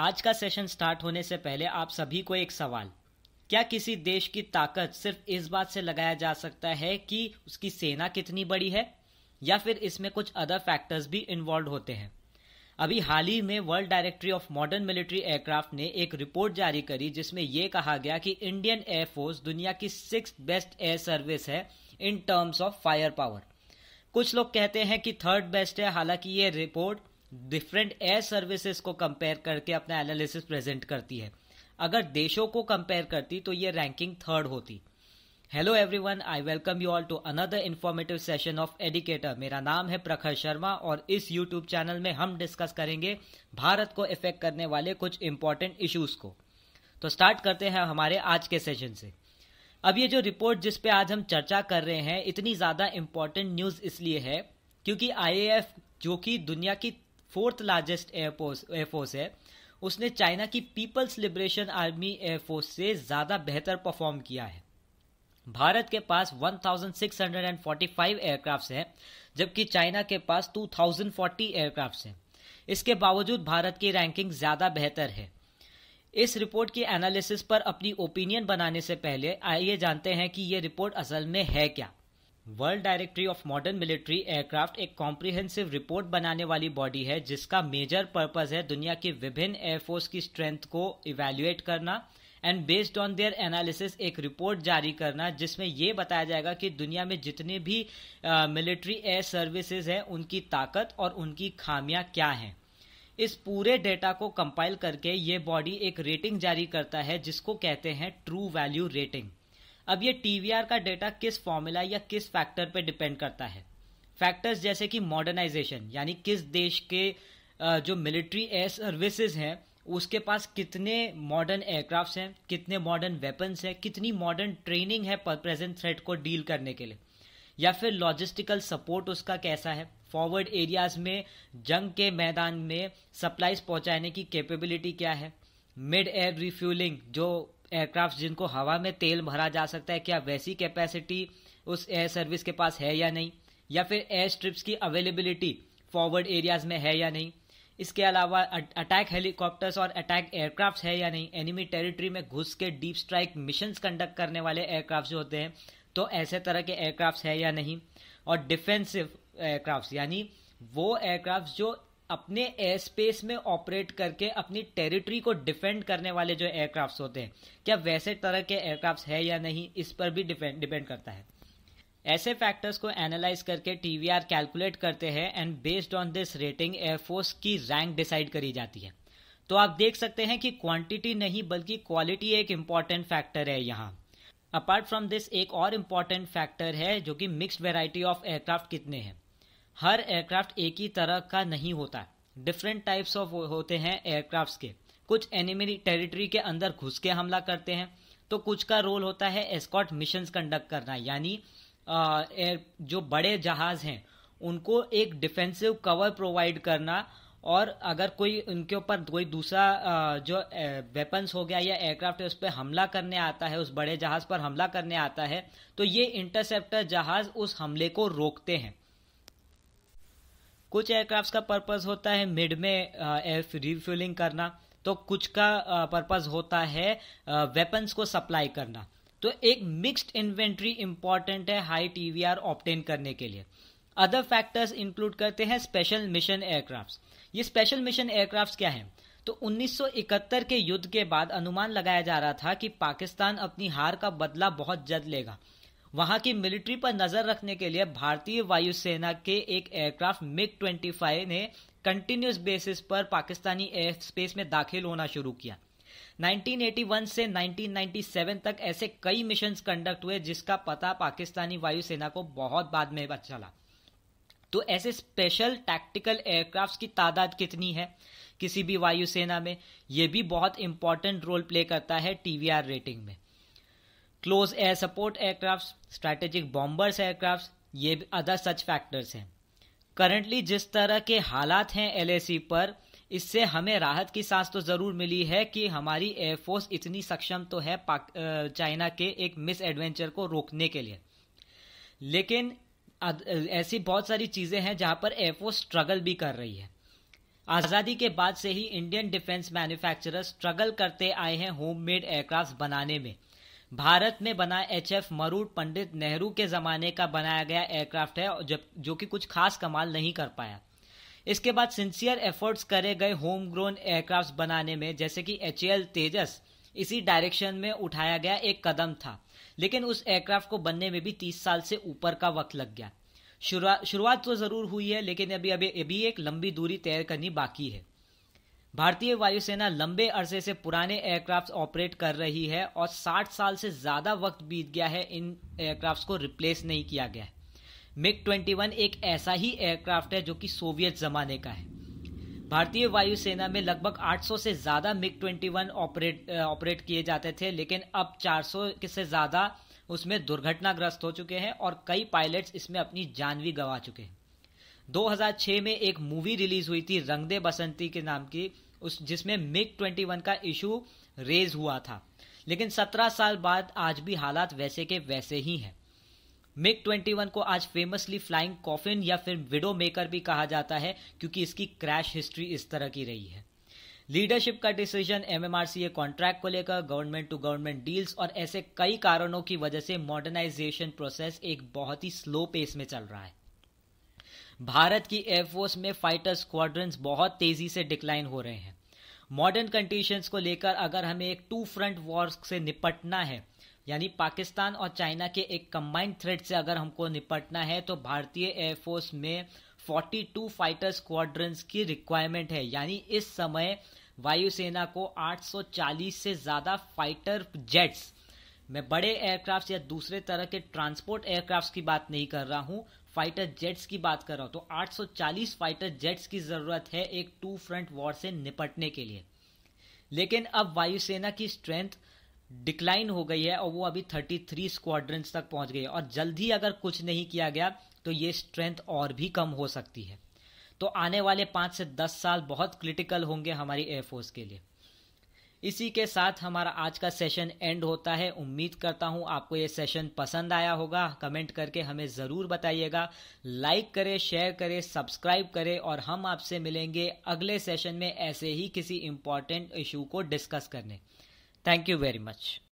आज का session start होने से पहले आप सभी को एक सवाल क्या किसी देश की ताकत सिर्फ इस बात से लगाया जा सकता है कि उसकी सेना कितनी बड़ी है या फिर इसमें कुछ अदर फैक्टर्स भी इन्वॉल्व होते हैं अभी हाल ही में world directory of modern military aircraft ने एक रिपोर्ट जारी करी जिसमें यह कहा गया कि इंडियन एयरफोर्स दुनिया की सिक्स बेस्ट एयर सर्विस है in terms of fire power कुछ लोग कहते हैं कि थर्ड बेस्ट है हालांकि ये रिपोर्ट डिफरेंट एयर सर्विसेज को कंपेयर करके अपना एनालिसिस प्रेजेंट करती है अगर देशों को कंपेयर करती तो ये रैंकिंग थर्ड होती hello everyone I welcome you all to another informative session of educator मेरा नाम है प्रखर शर्मा और इस यूट्यूब चैनल में हम डिस्कस करेंगे भारत को इफेक्ट करने वाले कुछ इंपॉर्टेंट इश्यूज को तो स्टार्ट करते हैं हमारे आज के सेशन से अब ये जो रिपोर्ट जिस पे आज हम चर्चा कर रहे हैं इतनी ज़्यादा इम्पोर्टेंट न्यूज़ इसलिए है क्योंकि आई जो कि दुनिया की फोर्थ लार्जेस्ट एयरफोर्स एयरफोर्स है उसने चाइना की पीपल्स लिबरेशन आर्मी एयरफोर्स से ज़्यादा बेहतर परफॉर्म किया है भारत के पास 1645 एयरक्राफ्ट्स हैं जबकि चाइना के पास 2040 एयरक्राफ्ट्स हैं इसके बावजूद भारत की रैंकिंग ज़्यादा बेहतर है इस रिपोर्ट की एनालिसिस पर अपनी ओपिनियन बनाने से पहले आइए जानते हैं कि ये रिपोर्ट असल में है क्या world directory of modern military aircraft एक कॉम्प्रिहेंसिव रिपोर्ट बनाने वाली बॉडी है जिसका मेजर पर्पज है दुनिया की विभिन्न एयरफोर्स की स्ट्रेंथ को इवेल्युएट करना and based on their analysis एक रिपोर्ट जारी करना जिसमें यह बताया जाएगा कि दुनिया में जितने भी मिलिट्री एयर सर्विसेज हैं उनकी ताकत और उनकी खामियां क्या हैं इस पूरे डेटा को कंपाइल करके ये बॉडी एक रेटिंग जारी करता है जिसको कहते हैं ट्रू वैल्यू रेटिंग अब ये टीवीआर का डेटा किस फॉर्मूला या किस फैक्टर पे डिपेंड करता है फैक्टर्स जैसे कि मॉडर्नाइजेशन यानी किस देश के जो मिलिट्री एयर सर्विसेज हैं उसके पास कितने मॉडर्न एयरक्राफ्ट्स हैं कितने मॉडर्न वेपन्स हैं कितनी मॉडर्न ट्रेनिंग है प्रेजेंट थ्रेट को डील करने के लिए या फिर लॉजिस्टिकल सपोर्ट उसका कैसा है फॉरवर्ड एरियाज में जंग के मैदान में सप्लाईज पहुंचाने की कैपेबिलिटी क्या है मिड एयर रिफ्यूलिंग जो एयरक्राफ्ट जिनको हवा में तेल भरा जा सकता है क्या वैसी कैपेसिटी उस एयर सर्विस के पास है या नहीं या फिर एयर स्ट्रिप्स की अवेलेबिलिटी फॉरवर्ड एरियाज में है या नहीं इसके अलावा अटैक हेलीकॉप्टर्स और अटैक एयरक्राफ्ट है या नहीं एनिमी टेरिटरी में घुस के डीप स्ट्राइक मिशन कंडक्ट करने वाले एयरक्राफ्ट जो होते हैं तो ऐसे तरह के एयरक्राफ्ट है या नहीं और डिफेंसिव एयरक्राफ्ट यानी वो एयरक्राफ्ट जो अपने एयर स्पेस में ऑपरेट करके अपनी टेरिटरी को डिफेंड करने वाले जो एयरक्राफ्ट होते हैं क्या वैसे तरह के एयरक्राफ्ट है या नहीं इस पर भी डिपेंड करता है ऐसे फैक्टर्स को एनालाइज करके टीवीआर कैलकुलेट करते हैं and based on this rating air force की रैंक डिसाइड करी जाती है तो आप देख सकते हैं कि क्वांटिटी नहीं बल्कि क्वालिटी एक इम्पॉर्टेंट फैक्टर है यहाँ अपार्ट फ्रॉम दिस एक और इम्पॉर्टेंट फैक्टर है जो कि मिक्स्ड वेराइटी ऑफ एयरक्राफ्ट कितने हैं हर एयरक्राफ्ट एक ही तरह का नहीं होता डिफरेंट टाइप्स ऑफ होते हैं एयरक्राफ्ट के कुछ एनिमी टेरिटरी के अंदर घुस के हमला करते हैं तो कुछ का रोल होता है एस्कॉट मिशन कंडक्ट करना यानी एयर जो बड़े जहाज हैं उनको एक डिफेंसिव कवर प्रोवाइड करना और अगर कोई उनके ऊपर कोई दूसरा जो वेपन्स हो गया या एयरक्राफ्ट है उस पर हमला करने आता है उस बड़े जहाज पर हमला करने आता है तो ये इंटरसेप्टर जहाज उस हमले को रोकते हैं कुछ एयरक्राफ्ट का पर्पज़ होता है मिड में एयर रिफ्यूलिंग करना तो कुछ का पर्पज़ होता है वेपन्स को सप्लाई करना तो एक मिक्स्ड इन्वेंट्री इंपॉर्टेंट है हाई टीवीआर ऑप्टेन करने के लिए अदर फैक्टर्स इंक्लूड करते हैं स्पेशल मिशन एयरक्राफ्ट्स ये स्पेशल मिशन एयरक्राफ्ट्स क्या है तो 1971 के युद्ध के बाद अनुमान लगाया जा रहा था कि पाकिस्तान अपनी हार का बदला बहुत जल्द लेगा वहां की मिलिट्री पर नजर रखने के लिए भारतीय वायुसेना के एक एयरक्राफ्ट मिग 25 ने कंटिन्यूस बेसिस पर पाकिस्तानी एयर स्पेस में दाखिल होना शुरू किया 1981 से 1997 तक ऐसे कई मिशन कंडक्ट हुए जिसका पता पाकिस्तानी वायुसेना को बहुत बाद में चला तो ऐसे स्पेशल टैक्टिकल एयरक्राफ्ट की तादाद कितनी है किसी भी वायुसेना में यह भी बहुत इंपॉर्टेंट रोल प्ले करता है टीवीआर रेटिंग में close air support aircraft strategic bombers aircraft ये अदर सच फैक्टर्स हैं करंटली जिस तरह के हालात हैं एल पर इससे हमें राहत की सांस तो ज़रूर मिली है कि हमारी एयरफोर्स इतनी सक्षम तो है चाइना के एक मिस एडवेंचर को रोकने के लिए लेकिन ऐसी बहुत सारी चीज़ें हैं जहां पर एयरफोर्स स्ट्रगल भी कर रही है आज़ादी के बाद से ही इंडियन डिफेंस मैन्युफैक्चरर्स स्ट्रगल करते आए हैं होममेड एयरक्राफ्ट बनाने में भारत में बना एच एफ मरूड पंडित नेहरू के ज़माने का बनाया गया एयरक्राफ्ट है जब जो कि कुछ खास कमाल नहीं कर पाया इसके बाद सिंसियर एफर्ट्स करे गए होम ग्रोन एयरक्राफ्ट बनाने में जैसे कि एच तेजस इसी डायरेक्शन में उठाया गया एक कदम था लेकिन उस एयरक्राफ्ट को बनने में भी तीस साल से ऊपर का वक्त लग गया शुरुआत शुरुआत तो ज़रूर हुई है लेकिन अभी अभी अभी एक लंबी दूरी तय करनी बाकी है भारतीय वायुसेना लंबे अरसे से पुराने एयरक्राफ्ट ऑपरेट कर रही है और 60 साल से ज़्यादा वक्त बीत गया है इन एयरक्राफ्ट को रिप्लेस नहीं किया गया है मिग 21 एक ऐसा ही एयरक्राफ्ट है जो कि सोवियत ज़माने का है भारतीय वायुसेना में लगभग 800 से ज़्यादा मिग 21 ऑपरेट ऑपरेट किए जाते थे लेकिन अब 400 से ज़्यादा उसमें दुर्घटनाग्रस्त हो चुके हैं और कई पायलट्स इसमें अपनी जान भी गंवा चुके हैं 2006 में एक मूवी रिलीज हुई थी रंगदे बसंती के नाम की उस जिसमें मिग 21 का इशू रेज हुआ था लेकिन 17 साल बाद आज भी हालात वैसे के वैसे ही हैं मिग 21 को आज फेमसली फ्लाइंग कॉफिन या फिर विडो मेकर भी कहा जाता है क्योंकि इसकी क्रैश हिस्ट्री इस तरह की रही है लीडरशिप का डिसीजन एमएमआरसीए कॉन्ट्रैक्ट को लेकर गवर्नमेंट टू गवर्नमेंट डील्स और ऐसे कई कारणों की वजह से मॉडर्नाइजेशन प्रोसेस एक बहुत ही स्लो पेस में चल रहा है भारत की एयरफोर्स में फाइटर स्क्वाड्रंस बहुत तेजी से डिक्लाइन हो रहे हैं मॉडर्न कंडीशंस को लेकर अगर हमें एक टू फ्रंट वॉर से निपटना है यानी पाकिस्तान और चाइना के एक कंबाइंड थ्रेट से अगर हमको निपटना है तो भारतीय एयरफोर्स में 42 फाइटर स्क्वाड्रंस की रिक्वायरमेंट है यानी इस समय वायुसेना को 840 से ज़्यादा फाइटर जेट्स मैं बड़े एयरक्राफ्ट या दूसरे तरह के ट्रांसपोर्ट एयरक्राफ्ट की बात नहीं कर रहा हूँ फाइटर जेट्स की बात कर रहा हूँ तो 840 फाइटर जेट्स की ज़रूरत है एक टू फ्रंट वॉर से निपटने के लिए लेकिन अब वायुसेना की स्ट्रेंथ डिक्लाइन हो गई है और वो अभी 33 स्क्वाड्रंस तक पहुंच गई है और जल्द ही अगर कुछ नहीं किया गया तो ये स्ट्रेंथ और भी कम हो सकती है तो आने वाले पांच से दस साल बहुत क्रिटिकल होंगे हमारी एयरफोर्स के लिए इसी के साथ हमारा आज का सेशन एंड होता है उम्मीद करता हूं आपको ये सेशन पसंद आया होगा कमेंट करके हमें ज़रूर बताइएगा लाइक करें शेयर करें सब्सक्राइब करें और हम आपसे मिलेंगे अगले सेशन में ऐसे ही किसी इम्पॉर्टेंट इशू को डिस्कस करने थैंक यू वेरी मच